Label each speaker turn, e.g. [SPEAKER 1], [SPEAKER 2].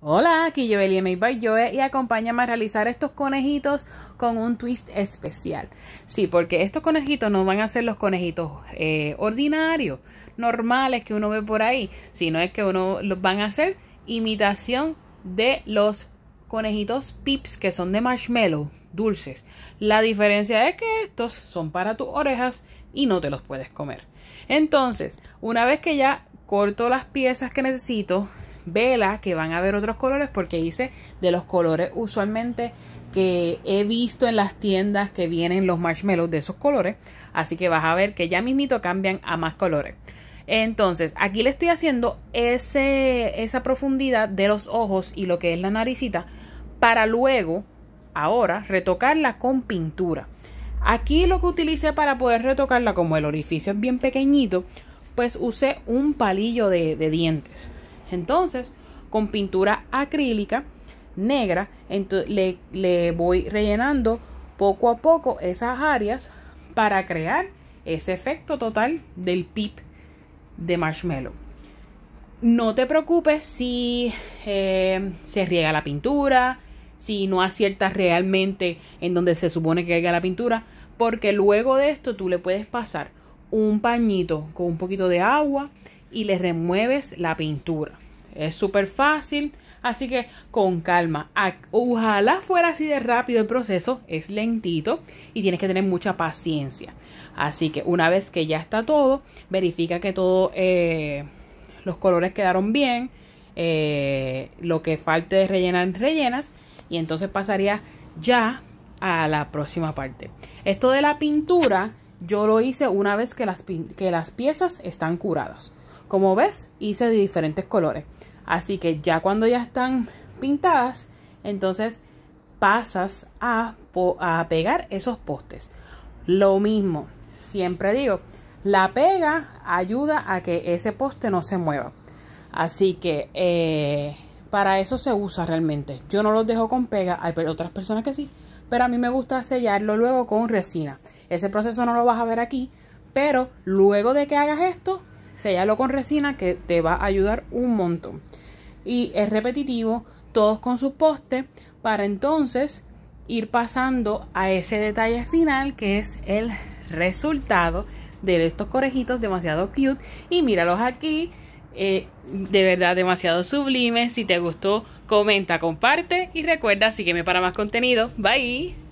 [SPEAKER 1] Hola, aquí yo y by Joe y acompáñame a realizar estos conejitos con un twist especial. Sí, porque estos conejitos no van a ser los conejitos eh, ordinarios, normales que uno ve por ahí, sino es que uno los van a hacer imitación de los conejitos pips que son de marshmallow, dulces. La diferencia es que estos son para tus orejas y no te los puedes comer. Entonces, una vez que ya corto las piezas que necesito, vela que van a ver otros colores porque hice de los colores usualmente que he visto en las tiendas que vienen los marshmallows de esos colores. Así que vas a ver que ya mismito cambian a más colores. Entonces, aquí le estoy haciendo esa profundidad de los ojos y lo que es la naricita para luego, ahora, retocarla con pintura. Aquí lo que utilicé para poder retocarla, como el orificio es bien pequeñito, pues usé un palillo de dientes. Entonces, con pintura acrílica negra, le, voy rellenando poco a poco esas áreas para crear ese efecto total del pip de marshmallow. No te preocupes si eh, se riega la pintura, si no aciertas realmente en donde se supone que llega la pintura, porque luego de esto tú le puedes pasar un pañito con un poquito de agua y le remueves la pintura. Es súper fácil, así que con calma. Ojalá fuera así de rápido el proceso, es lentito y tienes que tener mucha paciencia. Así que una vez que ya está todo, verifica que todos eh, los colores quedaron bien, eh, lo que falte de rellenar, rellenas y entonces pasaría ya a la próxima parte. Esto de la pintura yo lo hice una vez que las, que las piezas están curadas. Como ves, hice de diferentes colores. Así que ya cuando ya están pintadas, entonces pasas a, a pegar esos postes. Lo mismo, siempre digo, la pega ayuda a que ese poste no se mueva. Así que eh, para eso se usa realmente. Yo no los dejo con pega, hay otras personas que sí, pero a mí me gusta sellarlo luego con resina. Ese proceso no lo vas a ver aquí, pero luego de que hagas esto, Sellalo con resina que te va a ayudar un montón. Y es repetitivo, todos con sus postes, para entonces ir pasando a ese detalle final que es el resultado de estos corejitos demasiado cute. Y míralos aquí, eh, de verdad demasiado sublimes. Si te gustó, comenta, comparte y recuerda, sígueme para más contenido. Bye.